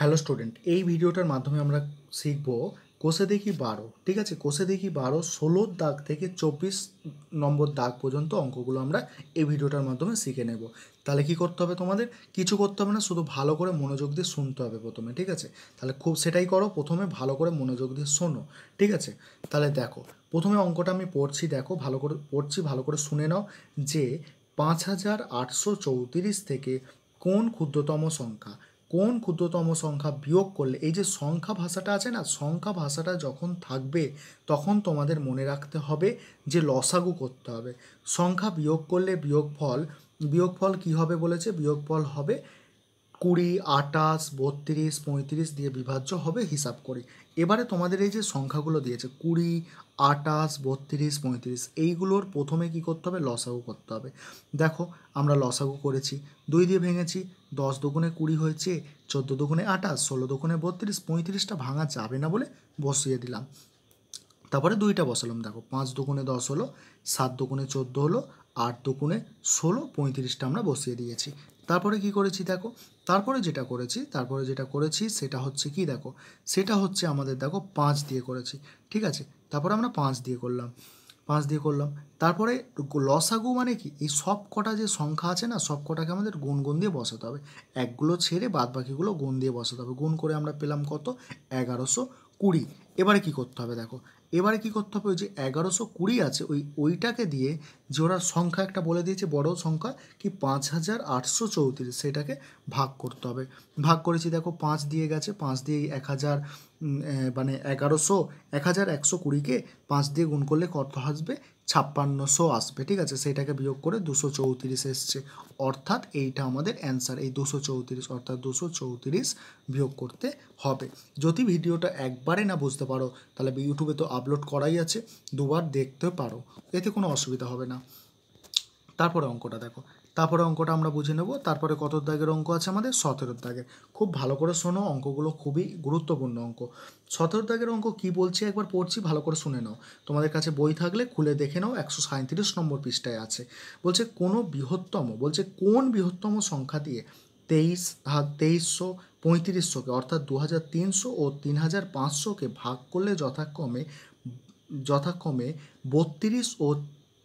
Hello student এই ভিডিওটার মাধ্যমে আমরা শিখব কোষে দেখি বারো ঠিক আছে কোষে দেখি বারো ষোলোর দাগ থেকে চব্বিশ নম্বর দাগ পর্যন্ত অঙ্কগুলো আমরা এই ভিডিওটার মাধ্যমে শিখে নেব তাহলে কি করতে হবে তোমাদের কিছু করতে হবে না শুধু ভালো করে মনোযোগ দিয়ে শুনতে হবে প্রথমে ঠিক আছে তাহলে খুব সেটাই করো প্রথমে ভালো করে মনোযোগ দিয়ে শোনো ঠিক আছে তাহলে দেখো প্রথমে অঙ্কটা আমি পড়ছি দেখো ভালো করে পড়ছি ভালো করে শুনে নাও যে পাঁচ হাজার আটশো চৌত্রিশ থেকে কোন ক্ষুদ্রতম সংখ্যা কোন ক্ষুদ্রতম সংখ্যা বিয়োগ করলে এই যে সংখ্যা ভাষাটা আছে না সংখ্যা ভাষাটা যখন থাকবে তখন তোমাদের মনে রাখতে হবে যে লসাগু করতে হবে সংখ্যা বিয়োগ করলে বিয়োগফল বিয়োগফল কী হবে বলেছে বিয়োগফল হবে কুড়ি আটাশ বত্রিশ পঁয়ত্রিশ দিয়ে বিভাজ্য হবে হিসাব করে এবারে তোমাদের এই যে সংখ্যাগুলো দিয়েছে কুড়ি আটাশ বত্রিশ পঁয়ত্রিশ এইগুলোর প্রথমে কি করতে হবে লসাগু করতে হবে দেখো আমরা লসাগু করেছি দুই দিয়ে ভেঙেছি দশ দুগুণে কুড়ি হয়েছে চোদ্দ দুগুণে আটাশ ষোলো দুগুণে বত্রিশ পঁয়ত্রিশটা ভাঙা যাবে না বলে বসিয়ে দিলাম তারপরে দুইটা বসালাম দেখো পাঁচ দুগুণে দশ হলো সাত দুগুণে চোদ্দো হলো আট দুগুণে ষোলো পঁয়ত্রিশটা আমরা বসিয়ে দিয়েছি তারপরে কি করেছি দেখো তারপরে যেটা করেছি তারপরে যেটা করেছি সেটা হচ্ছে কি দেখো সেটা হচ্ছে আমাদের দেখো পাঁচ দিয়ে করেছি ঠিক আছে তারপরে আমরা পাঁচ দিয়ে করলাম পাঁচ দিয়ে করলাম তারপরে লসাগু মানে কি এই সব কটা যে সংখ্যা আছে না সব কটাকে আমাদের গুণ গুণ দিয়ে বসাতে হবে একগুলো ছেড়ে বাদ বাকিগুলো গুণ দিয়ে বসাতে হবে গুণ করে আমরা পেলাম কত এগারোশো কুড়ি এবারে কি করতে হবে দেখো এবারে কি করতে হবে ওই যে এগারোশো কুড়ি আছে ওই ওইটাকে দিয়ে যে ওরা সংখ্যা একটা বলে দিয়েছে বড় সংখ্যা কি পাঁচ হাজার আটশো চৌত্রিশ সেটাকে ভাগ করতে হবে ভাগ করেছি দেখো পাঁচ দিয়ে গেছে পাঁচ দিয়ে এক হাজার মানে এগারোশো এক হাজার একশো কুড়িকে পাঁচ দিয়ে গুণ করলে কত আসবে ছাপ্পান্নশো আসবে ঠিক আছে সেটাকে বিয়োগ করে দুশো চৌত্রিশ এসছে অর্থাৎ এইটা আমাদের অ্যান্সার এই দুশো চৌত্রিশ অর্থাৎ দুশো চৌত্রিশ বিয়োগ করতে হবে যদি ভিডিওটা একবারে না বুঝতে পারো তাহলে ইউটিউবে তো আপলোড করাই আছে দুবার দেখতে পারো এতে কোনো অসুবিধা হবে না তারপরে অঙ্কটা দেখো তারপরে অঙ্কটা আমরা বুঝে নেব তারপরে কত দাগের অঙ্ক আছে আমাদের সতেরো দাগের খুব ভালো করে শোনো অঙ্কগুলো খুবই গুরুত্বপূর্ণ অঙ্ক সতেরো দাগের অঙ্ক কি বলছি একবার পড়ছি ভালো করে শুনে নাও তোমাদের কাছে বই থাকলে খুলে দেখে নাও একশো সাঁত্রিশ নম্বর পৃষ্ঠায় আছে বলছে কোনো বৃহত্তম বলছে কোন বৃহত্তম সংখ্যা দিয়ে তেইশ তেইশশো পঁয়ত্রিশশোকে অর্থাৎ দু হাজার তিনশো ও তিন হাজার পাঁচশোকে ভাগ করলে যথাক্রমে যথাক্রমে বত্রিশ ও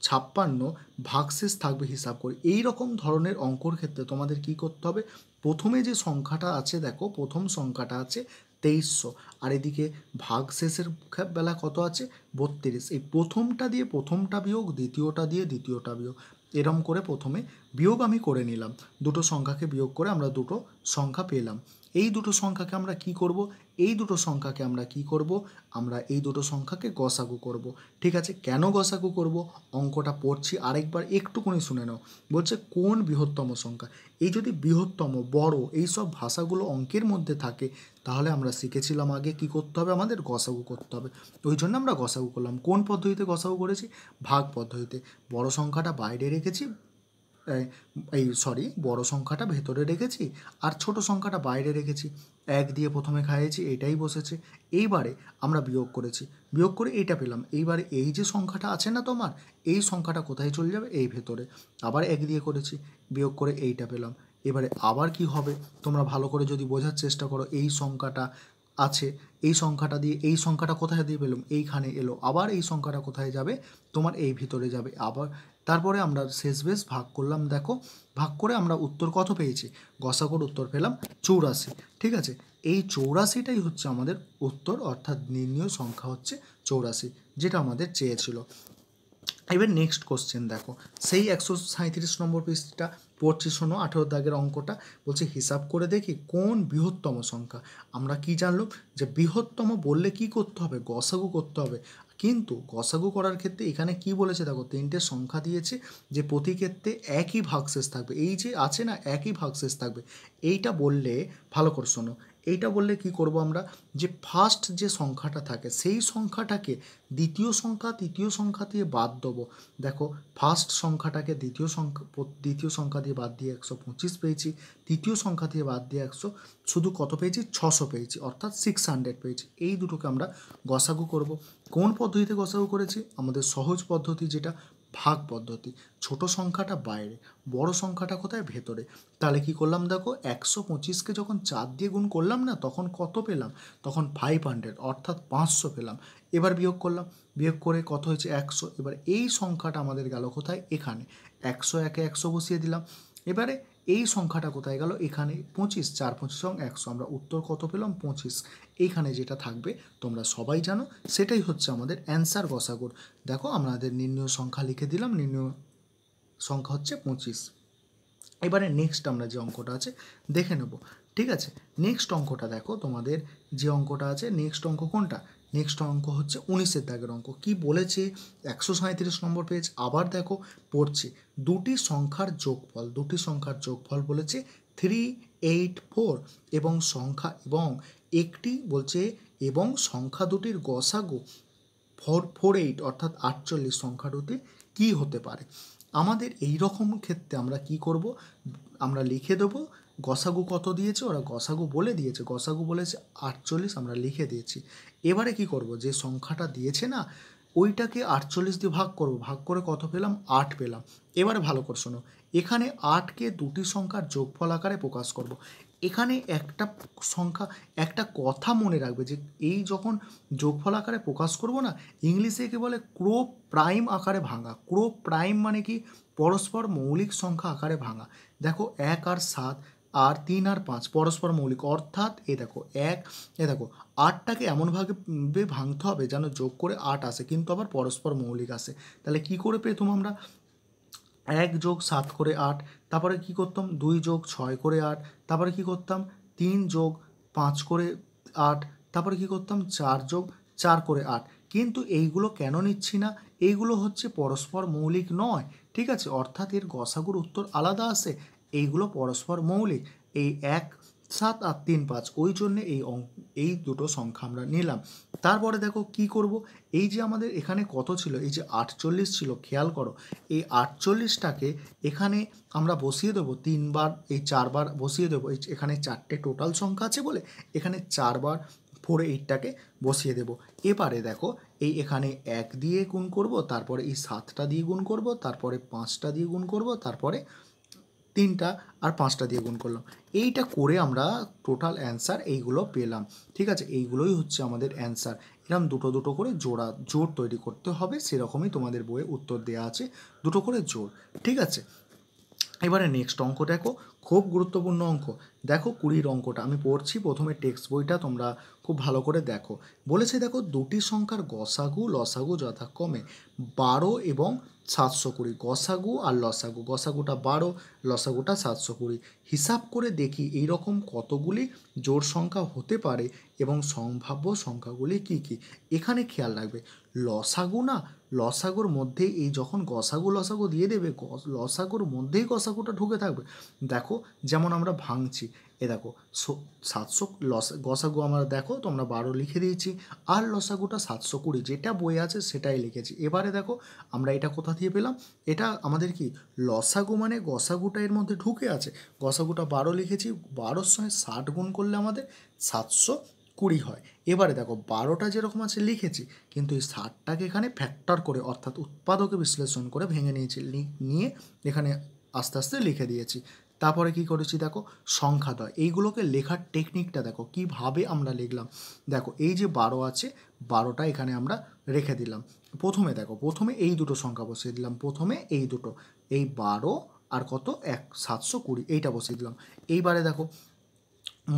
ছাপ্পান্ন ভাগশেষ থাকবে হিসাব করে এই রকম ধরনের অঙ্কর ক্ষেত্রে তোমাদের কি করতে হবে প্রথমে যে সংখ্যাটা আছে দেখো প্রথম সংখ্যাটা আছে তেইশশো আর এদিকে ভাগশেষের বেলা কত আছে বত্রিশ এই প্রথমটা দিয়ে প্রথমটা বিয়োগ দ্বিতীয়টা দিয়ে দ্বিতীয়টা বিয়োগ এরম করে প্রথমে বিয়োগ আমি করে নিলাম দুটো সংখ্যাকে বিয়োগ করে আমরা দুটো সংখ্যা পেলাম এই দুটো সংখ্যাকে আমরা কি করব এই দুটো সংখ্যাকে আমরা কি করব আমরা এই দুটো সংখ্যাকে গসাগু করব ঠিক আছে কেন গসাগু করব অঙ্কটা পড়ছি আরেকবার একটুকুনি শুনে নাও বলছে কোন বৃহত্তম সংখ্যা এই যদি বৃহত্তম বড় এই সব ভাষাগুলো অঙ্কের মধ্যে থাকে তাহলে আমরা শিখেছিলাম আগে কি করতে হবে আমাদের গসাগু করতে হবে ওই জন্য আমরা গসাগু করলাম কোন পদ্ধতিতে গসাগু করেছি ভাগ পদ্ধতিতে বড় সংখ্যাটা বাইরে রেখেছি এই সরি বড় সংখ্যাটা ভেতরে রেখেছি আর ছোট সংখ্যাটা বাইরে রেখেছি এক দিয়ে প্রথমে খাইয়েছি এটাই বসেছে এইবারে আমরা বিয়োগ করেছি বিয়োগ করে এইটা পেলাম এইবারে এই যে সংখ্যাটা আছে না তোমার এই সংখ্যাটা কোথায় চলে যাবে এই ভেতরে আবার এক দিয়ে করেছি বিয়োগ করে এইটা পেলাম এবারে আবার কি হবে তোমরা ভালো করে যদি বোঝার চেষ্টা করো এই সংখ্যাটা আছে এই সংখ্যাটা দিয়ে এই সংখ্যাটা কোথায় দিয়ে পেলাম এইখানে এলো আবার এই সংখ্যাটা কোথায় যাবে তোমার এই ভিতরে যাবে আবার তারপরে আমরা শেষ বেশ ভাগ করলাম দেখো ভাগ করে আমরা উত্তর কত পেয়েছি গসাগর উত্তর পেলাম চৌরাশি ঠিক আছে এই চৌরাশিটাই হচ্ছে আমাদের উত্তর অর্থাৎ নির্ণীয় সংখ্যা হচ্ছে চৌরাশি যেটা আমাদের চেয়েছিল এবার নেক্সট কোশ্চেন দেখো সেই একশো সাঁত্রিশ নম্বর পৃষ্ঠা পড়ছি শোনো আঠেরো দাগের অঙ্কটা বলছে হিসাব করে দেখি কোন বৃহত্তম সংখ্যা আমরা কি জানলাম যে বৃহত্তম বললে কি করতে হবে গসাগু করতে হবে কিন্তু গসাগু করার ক্ষেত্রে এখানে কি বলেছে দেখো তিনটে সংখ্যা দিয়েছে যে প্রতি ক্ষেত্রে একই ভাগশেষ থাকবে এই যে আছে না একই ভাগশেষ থাকবে এইটা বললে ভালো করে শোনো এইটা বললে কি করব আমরা যে ফার্স্ট যে সংখ্যাটা থাকে সেই সংখ্যাটাকে দ্বিতীয় সংখ্যা তৃতীয় সংখ্যা দিয়ে বাদ দেবো দেখো ফার্স্ট সংখ্যাটাকে দ্বিতীয় সংখ্যা দ্বিতীয় সংখ্যা দিয়ে বাদ দিয়ে একশো পঁচিশ পেয়েছি তৃতীয় সংখ্যা দিয়ে বাদ দিয়ে একশো শুধু কত পেয়েছি ছশো পেয়েছি অর্থাৎ সিক্স হান্ড্রেড পেয়েছি এই দুটোকে আমরা গসাগু করব কোন পদ্ধতিতে গসাগু করেছি আমাদের সহজ পদ্ধতি যেটা ভাগ পদ্ধতি ছোট সংখ্যাটা বাইরে বড় সংখ্যাটা কোথায় ভেতরে তাহলে কি করলাম দেখো একশো পঁচিশকে যখন চার দিয়ে গুণ করলাম না তখন কত পেলাম তখন ফাইভ হান্ড্রেড অর্থাৎ পাঁচশো পেলাম এবার বিয়োগ করলাম বিয়োগ করে কত হয়েছে একশো এবার এই সংখ্যাটা আমাদের গেল কোথায় এখানে একশো একে একশো বসিয়ে দিলাম এবারে এই সংখ্যাটা কোথায় গেল এখানে পঁচিশ চার পঁচিশ সং একশো আমরা উত্তর কত পেলাম পঁচিশ এইখানে যেটা থাকবে তোমরা সবাই জানো সেটাই হচ্ছে আমাদের অ্যান্সার গসাগর দেখো আমাদের নির্ণয় সংখ্যা লিখে দিলাম নির্ণয় সংখ্যা হচ্ছে পঁচিশ এবারে নেক্সট আমরা যে অঙ্কটা আছে দেখে নেব ঠিক আছে নেক্সট অঙ্কটা দেখো তোমাদের যে অঙ্কটা আছে নেক্সট অঙ্ক কোনটা নেক্সট অঙ্ক হচ্ছে উনিশের দাগের অঙ্ক কি বলেছে একশো সাঁত্রিশ নম্বর পেজ আবার দেখো পড়ছে দুটি সংখ্যার যোগফল দুটি সংখ্যার যোগফল বলেছে থ্রি এইট ফোর এবং সংখ্যা এবং একটি বলছে এবং সংখ্যা দুটির গসাগো ফোর ফোর এইট অর্থাৎ আটচল্লিশ সংখ্যা দুটি কী হতে পারে আমাদের এই রকম ক্ষেত্রে আমরা কি করব আমরা লিখে দেবো গসাগু কত দিয়েছে ওরা গসাগু বলে দিয়েছে গসাগু বলেছে আটচল্লিশ আমরা লিখে দিয়েছি এবারে কি করব যে সংখ্যাটা দিয়েছে না ওইটাকে আটচল্লিশ দিয়ে ভাগ করব ভাগ করে কত পেলাম আট পেলাম এবারে ভালো করে শোনো এখানে আটকে দুটি সংখ্যার যোগফল আকারে প্রকাশ করব। এখানে একটা সংখ্যা একটা কথা মনে রাখবে যে এই যখন যোগফল আকারে প্রকাশ করব না ইংলিশে একে বলে ক্রো প্রাইম আকারে ভাঙা ক্রো প্রাইম মানে কি পরস্পর মৌলিক সংখ্যা আকারে ভাঙা দেখো এক আর সাত আর তিন আর পাঁচ পরস্পর মৌলিক অর্থাৎ এ দেখো এক এ দেখো আটটাকে এমনভাবে ভাঙতে হবে যেন যোগ করে আট আসে কিন্তু আবার পরস্পর মৌলিক আসে তাহলে কি করে পেতাম আমরা এক যোগ সাত করে আট তারপরে কি করতাম দুই যোগ ছয় করে আট তারপরে কি করতাম তিন যোগ পাঁচ করে আট তারপরে কি করতাম চার যোগ চার করে আট কিন্তু এইগুলো কেন নিচ্ছি না এইগুলো হচ্ছে পরস্পর মৌলিক নয় ঠিক আছে অর্থাৎ এর গসাগুর উত্তর আলাদা আসে এইগুলো পরস্পর মৌলিক এই এক সাত আর তিন পাঁচ ওই জন্যে এই এই দুটো সংখ্যা আমরা নিলাম তারপরে দেখো কি করব এই যে আমাদের এখানে কত ছিল এই যে আটচল্লিশ ছিল খেয়াল করো এই আটচল্লিশটাকে এখানে আমরা বসিয়ে দেবো তিনবার এই চারবার বসিয়ে দেবো এই এখানে চারটে টোটাল সংখ্যা আছে বলে এখানে চারবার ফোর এইটটাকে বসিয়ে দেব এবারে দেখো এই এখানে এক দিয়ে গুণ করব তারপরে এই সাতটা দিয়ে গুণ করব তারপরে পাঁচটা দিয়ে গুণ করব তারপরে তিনটা আর পাঁচটা দিয়ে গুণ করলাম এইটা করে আমরা টোটাল অ্যান্সার এইগুলো পেলাম ঠিক আছে এইগুলোই হচ্ছে আমাদের অ্যান্সার এরকম দুটো দুটো করে জোড়া জোর তৈরি করতে হবে সেরকমই তোমাদের বইয়ে উত্তর দেওয়া আছে দুটো করে জোর ঠিক আছে এবারে নেক্সট অঙ্ক দেখো খুব গুরুত্বপূর্ণ অঙ্ক দেখো কুড়ির অঙ্কটা আমি পড়ছি প্রথমে টেক্সট বইটা তোমরা খুব ভালো করে দেখো বলেছে দেখো দুটি সংখ্যার গসাগু লসাগু যথাক্রমে বারো এবং সাতশো কুড়ি গসাগু আর লসাগু গসাগুটা বারো লসাগুটা সাতশো কুড়ি হিসাব করে দেখি এই রকম কতগুলি জোর সংখ্যা হতে পারে এবং সম্ভাব্য সংখ্যাগুলি কি কি এখানে খেয়াল রাখবে লসাগু না লসাগুর মধ্যে এই যখন গসাগু লসাগু দিয়ে দেবে লসাগোর মধ্যেই গসাগুটা ঢুকে থাকবে দেখো যেমন আমরা ভাঙছি এ দেখো সাতশো লস গসাগু আমরা দেখো তোমরা বারো লিখে দিয়েছি আর লসাগুটা সাতশো কুড়ি যেটা বই আছে সেটাই লিখেছি এবারে দেখো আমরা এটা কোথা দিয়ে পেলাম এটা আমাদের কি লসাগু মানে গসাগুটা এর মধ্যে ঢুকে আছে গসাগুটা বারো লিখেছি বারোর সঙ্গে ষাট গুণ করলে আমাদের সাতশো কুড়ি হয় এবারে দেখো বারোটা যেরকম আছে লিখেছি কিন্তু এই ষাটটাকে এখানে ফ্যাক্টর করে অর্থাৎ উৎপাদকে বিশ্লেষণ করে ভেঙে নিয়েছি নিয়ে এখানে আস্তে আস্তে লিখে দিয়েছি তারপরে কি করেছি দেখো সংখ্যা দয় এইগুলোকে লেখার টেকনিকটা দেখো কিভাবে আমরা লিখলাম দেখো এই যে বারো আছে বারোটা এখানে আমরা রেখে দিলাম প্রথমে দেখো প্রথমে এই দুটো সংখ্যা বসিয়ে দিলাম প্রথমে এই দুটো এই বারো আর কত এক সাতশো কুড়ি এইটা বসিয়ে দিলাম এইবারে দেখো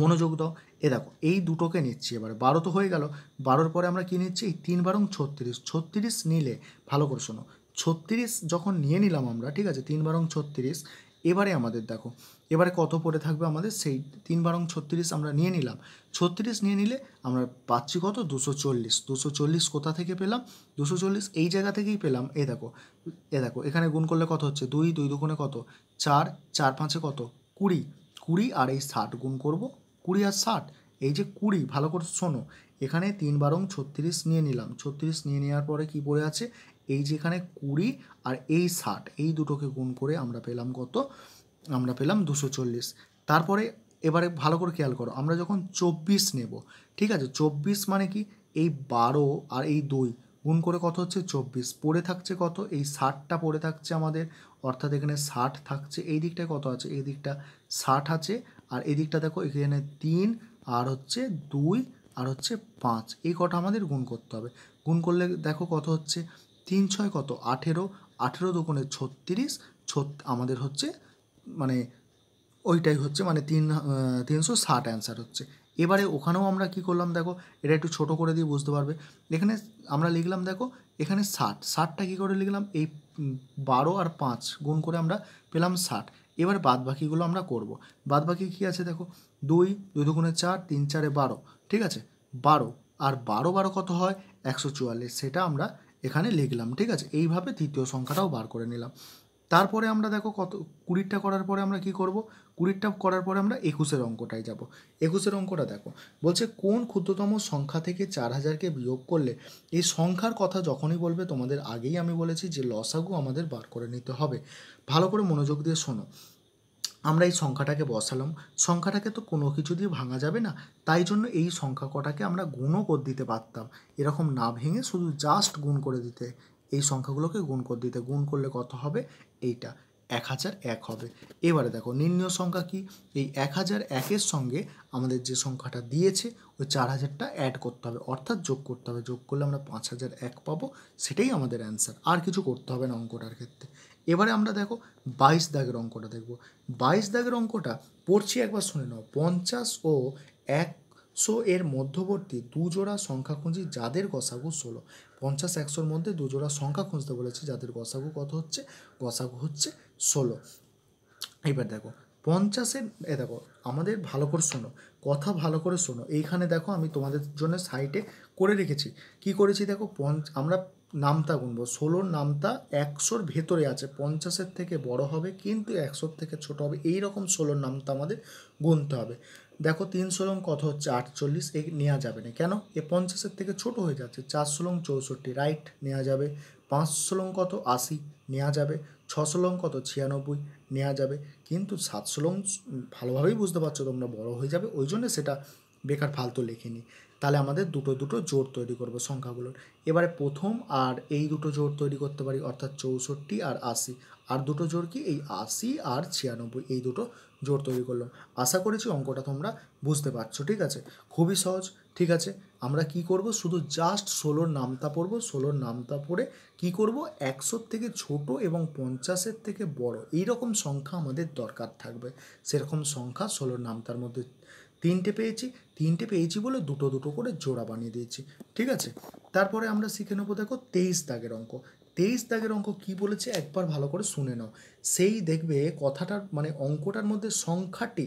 মনোযোগ দাও এ দেখো এই দুটোকে নিচ্ছি এবার বারো তো হয়ে গেল বারোর পরে আমরা কী নিচ্ছি তিন বারং ছত্রিশ ছত্রিশ নিলে ভালো করে শোনো ছত্রিশ যখন নিয়ে নিলাম আমরা ঠিক আছে তিন বারং ছত্রিশ এবারে আমাদের দেখো এবারে কত পড়ে থাকবে আমাদের সেই তিন বারং ছত্রিশ আমরা নিয়ে নিলাম ছত্রিশ নিয়ে নিলে আমরা পাচ্ছি কত দুশো চল্লিশ দুশো চল্লিশ কোথা থেকে পেলাম দুশো চল্লিশ এই জায়গা থেকেই পেলাম এ দেখো এ দেখো এখানে গুণ করলে কত হচ্ছে দুই দুই দুকোনে কত চার চার পাঁচে কত কুড়ি কুড়ি আর এই ষাট গুণ করবো কুড়ি আর ষাট এই যে কুড়ি ভালো করে শোনো এখানে তিন বারং ছত্রিশ নিয়ে নিলাম ছত্রিশ নিয়ে নেওয়ার পরে কি পড়ে আছে এই যে এখানে কুড়ি আর এই ষাট এই দুটোকে গুণ করে আমরা পেলাম কত আমরা পেলাম দুশো চল্লিশ তারপরে এবারে ভালো করে খেয়াল করো আমরা যখন চব্বিশ নেব ঠিক আছে চব্বিশ মানে কি এই বারো আর এই দুই গুণ করে কত হচ্ছে চব্বিশ পড়ে থাকছে কত এই ষাটটা পড়ে থাকছে আমাদের অর্থাৎ এখানে ষাট থাকছে এই দিকটায় কত আছে এই দিকটা ষাট আছে আর এদিকটা দেখো এখানে তিন আর হচ্ছে দুই আর হচ্ছে পাঁচ এই কটা আমাদের গুণ করতে হবে গুণ করলে দেখো কত হচ্ছে তিন ছয় কত আঠেরো আঠেরো দোকানে ছত্রিশ ছত আমাদের হচ্ছে মানে ওইটাই হচ্ছে মানে তিন তিনশো ষাট অ্যান্সার হচ্ছে এবারে ওখানেও আমরা কি করলাম দেখো এটা একটু ছোট করে দিয়ে বুঝতে পারবে এখানে আমরা লিখলাম দেখো এখানে ষাট ষাটটা কী করে লিখলাম এই বারো আর পাঁচ গুণ করে আমরা পেলাম ষাট এবার বাদ বাকিগুলো আমরা করব বাদ বাকি কী আছে দেখো দুই দুই দুগুণে চার তিন চারে বারো ঠিক আছে বারো আর বারো বারো কত হয় একশো চুয়াল্লিশ সেটা আমরা এখানে লিখলাম ঠিক আছে এইভাবে তৃতীয় সংখ্যাটাও বার করে নিলাম তারপরে আমরা দেখো কত কুড়িটা করার পরে আমরা কি করব কুড়িটা করার পরে আমরা একুশের অঙ্কটায় যাব একুশের অঙ্কটা দেখো বলছে কোন ক্ষুদ্রতম সংখ্যা থেকে চার হাজারকে বিয়োগ করলে এই সংখ্যার কথা যখনই বলবে তোমাদের আগেই আমি বলেছি যে লসাগু আমাদের বার করে নিতে হবে ভালো করে মনোযোগ দিয়ে শোনো আমরা এই সংখ্যাটাকে বসালাম সংখ্যাটাকে তো কোনো কিছু দিয়ে ভাঙা যাবে না তাই জন্য এই সংখ্যা কটাকে আমরা গুণও করে দিতে পারতাম এরকম না ভেঙে শুধু জাস্ট গুণ করে দিতে এই সংখ্যাগুলোকে গুণ করে দিতে গুণ করলে কত হবে এইটা এক হাজার এক হবে এবারে দেখো নির্ণয় সংখ্যা কি এই এক হাজার একের সঙ্গে আমাদের যে সংখ্যাটা দিয়েছে ওই চার হাজারটা অ্যাড করতে হবে অর্থাৎ যোগ করতে হবে যোগ করলে আমরা পাঁচ হাজার এক পাবো সেটাই আমাদের অ্যান্সার আর কিছু করতে হবে না অঙ্কটার ক্ষেত্রে এবারে আমরা দেখো বাইশ দাগের অঙ্কটা দেখব বাইশ দাগের অঙ্কটা পড়ছি একবার শুনে নাও পঞ্চাশ ও এক সো এর মধ্যবর্তী দুজোড়া সংখ্যা খুঁজি যাদের গসাগু ষোলো পঞ্চাশ একশোর মধ্যে দুজোড়া সংখ্যা খুঁজতে বলেছি যাদের গসাগু কত হচ্ছে গসাগু হচ্ছে ষোলো এবার দেখো পঞ্চাশের এ দেখো আমাদের ভালো করে শোনো কথা ভালো করে শোনো এইখানে দেখো আমি তোমাদের জন্য সাইটে করে রেখেছি কি করেছি দেখো পঞ্চ আমরা নামতা গুনবো ষোলোর নামতা একশোর ভেতরে আছে পঞ্চাশের থেকে বড় হবে কিন্তু একশোর থেকে ছোট হবে এই রকম ষোলোর নামতা আমাদের গুনতে হবে দেখো তিন লং কত হচ্ছে আটচল্লিশ এই নেওয়া যাবে না কেন এ পঞ্চাশের থেকে ছোট হয়ে যাচ্ছে চার লং চৌষট্টি রাইট নেওয়া যাবে পাঁচ ষোলং কত আশি নেওয়া যাবে ছ ষোলং কত ছিয়ানব্বই নেওয়া যাবে কিন্তু সাত লং ভালোভাবেই বুঝতে পারছো তোমরা বড় হয়ে যাবে ওই জন্য সেটা বেকার ফালতু নিই তাহলে আমাদের দুটো দুটো জোর তৈরি করবো সংখ্যাগুলোর এবারে প্রথম আর এই দুটো জোর তৈরি করতে পারি অর্থাৎ চৌষট্টি আর আশি আর দুটো জোর কি এই আশি আর ছিয়ানব্বই এই দুটো জোর তৈরি করলাম আশা করেছি অঙ্কটা তোমরা বুঝতে পারছো ঠিক আছে খুবই সহজ ঠিক আছে আমরা কি করব শুধু জাস্ট ষোলোর নামতা পড়ব ষোলোর নামতা পড়ে কি করব একশোর থেকে ছোট এবং পঞ্চাশের থেকে বড় এই রকম সংখ্যা আমাদের দরকার থাকবে সেরকম সংখ্যা ষোলোর নামতার মধ্যে তিনটে পেয়েছি তিনটে পেয়েছি বলে দুটো দুটো করে জোড়া বানিয়ে দিয়েছি ঠিক আছে তারপরে আমরা শিখে নেবো দেখো তেইশ দাগের অঙ্ক তেইশ দাগের অঙ্ক কি বলেছে একবার ভালো করে শুনে নাও সেই দেখবে কথাটার মানে অঙ্কটার মধ্যে সংখ্যাটি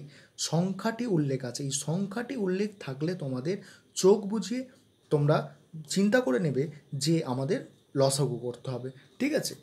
সংখ্যাটি উল্লেখ আছে এই সংখ্যাটি উল্লেখ থাকলে তোমাদের চোখ বুঝিয়ে তোমরা চিন্তা করে নেবে যে আমাদের লসাগু করতে হবে ঠিক আছে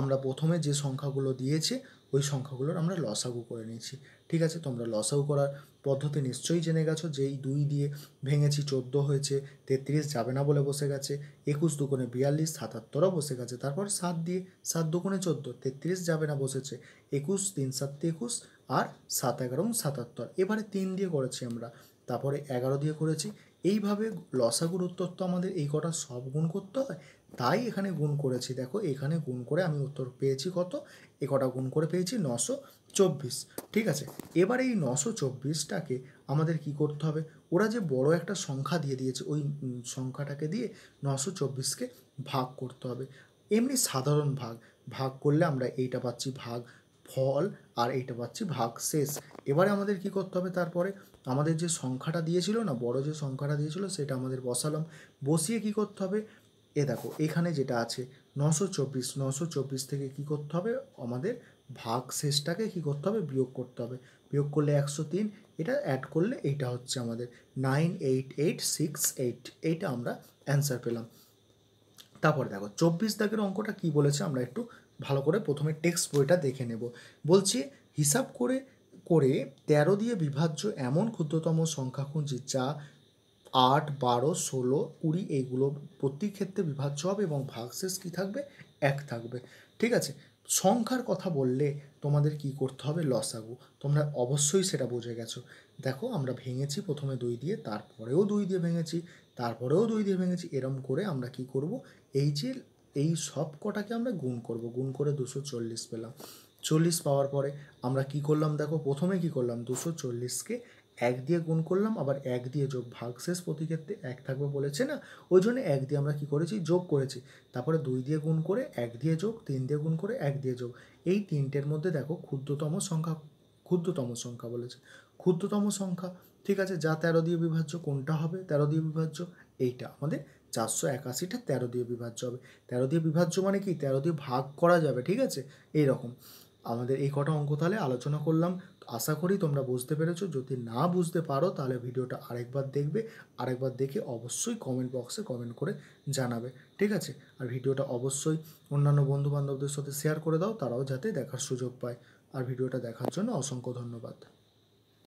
আমরা প্রথমে যে সংখ্যাগুলো দিয়েছে ওই সংখ্যাগুলোর আমরা লসাগু করে নিয়েছি ঠিক আছে তোমরা লসাউ করার পদ্ধতি নিশ্চয়ই জেনে গেছো যেই দুই দিয়ে ভেঙেছি চোদ্দো হয়েছে তেত্রিশ যাবে না বলে বসে গেছে একুশ দুকোণে বিয়াল্লিশ সাতাত্তরও বসে গেছে তারপর সাত দিয়ে সাত দুকোণে চোদ্দো তেত্রিশ যাবে না বসেছে একুশ তিন সাত একুশ আর সাত এগারো সাতাত্তর এবারে তিন দিয়ে করেছি আমরা তারপরে এগারো দিয়ে করেছি এইভাবে লসাগুর উত্তর তো আমাদের এই কটা সব গুণ করতে হয় তাই এখানে গুণ করেছি দেখো এখানে গুণ করে আমি উত্তর পেয়েছি কত এ কটা গুণ করে পেয়েছি নশো চব্বিশ ঠিক আছে এবার এই নশো চব্বিশটাকে আমাদের কি করতে হবে ওরা যে বড় একটা সংখ্যা দিয়ে দিয়েছে ওই সংখ্যাটাকে দিয়ে নশো চব্বিশকে ভাগ করতে হবে এমনি সাধারণ ভাগ ভাগ করলে আমরা এইটা পাচ্ছি ভাগ ফল আর এইটা পাচ্ছি ভাগ শেষ এবারে আমাদের কি করতে হবে তারপরে আমাদের যে সংখ্যাটা দিয়েছিল না বড় যে সংখ্যাটা দিয়েছিল সেটা আমাদের বসালাম বসিয়ে কি করতে হবে এ দেখো এখানে যেটা আছে নশো চব্বিশ নশো চব্বিশ থেকে কি করতে হবে আমাদের ভাগ শেষটাকে কি করতে হবে বিয়োগ করতে হবে বিয়োগ করলে একশো তিন এটা অ্যাড করলে এইটা হচ্ছে আমাদের nine eight eight six eight এইটা আমরা অ্যান্সার পেলাম তারপরে দেখো চব্বিশ দাগের অঙ্কটা কি বলেছে আমরা একটু ভালো করে প্রথমে টেক্সট বইটা দেখে নেব বলছি হিসাব করে করে তেরো দিয়ে বিভাজ্য এমন ক্ষুদ্রতম সংখ্যা খুঁজছি যা আট বারো ষোলো কুড়ি এইগুলো প্রতি ক্ষেত্রে বিভাজ্য হবে এবং ভাগশেষ কী থাকবে এক থাকবে ঠিক আছে সংখ্যার কথা বললে তোমাদের কি করতে হবে লসাগু তোমরা অবশ্যই সেটা বুঝে গেছো দেখো আমরা ভেঙেছি প্রথমে দুই দিয়ে তারপরেও দুই দিয়ে ভেঙেছি তারপরেও দুই দিয়ে ভেঙেছি এরম করে আমরা কি করব এই যে এই সব কটাকে আমরা গুণ করব গুণ করে দুশো চল্লিশ পেলাম চল্লিশ পাওয়ার পরে আমরা কি করলাম দেখো প্রথমে কি করলাম দুশো চল্লিশকে এক দিয়ে গুণ করলাম আবার এক দিয়ে যোগ ভাগশেষ প্রতি ক্ষেত্রে এক থাকবে বলেছে না ওই জন্য এক দিয়ে আমরা কি করেছি যোগ করেছি তারপরে দুই দিয়ে গুণ করে এক দিয়ে যোগ তিন দিয়ে গুণ করে এক দিয়ে যোগ এই তিনটের মধ্যে দেখো ক্ষুদ্রতম সংখ্যা ক্ষুদ্রতম সংখ্যা বলেছে ক্ষুদ্রতম সংখ্যা ঠিক আছে যা তেরো দিয়ে বিভাজ্য কোনটা হবে তেরো দিয়ে বিভাজ্য এইটা আমাদের চারশো একাশিটা তেরো দিয়ে বিভাজ্য হবে তেরো দিয়ে বিভাজ্য মানে কি তেরো দিয়ে ভাগ করা যাবে ঠিক আছে এই রকম আমাদের এই কটা অঙ্ক তাহলে আলোচনা করলাম আশা করি তোমরা বুঝতে পেরেছো যদি না বুঝতে পারো তাহলে ভিডিওটা আরেকবার দেখবে আরেকবার দেখে অবশ্যই কমেন্ট বক্সে কমেন্ট করে জানাবে ঠিক আছে আর ভিডিওটা অবশ্যই অন্যান্য বন্ধুবান্ধবদের সাথে শেয়ার করে দাও তারাও যাতে দেখার সুযোগ পায় আর ভিডিওটা দেখার জন্য অসংখ্য ধন্যবাদ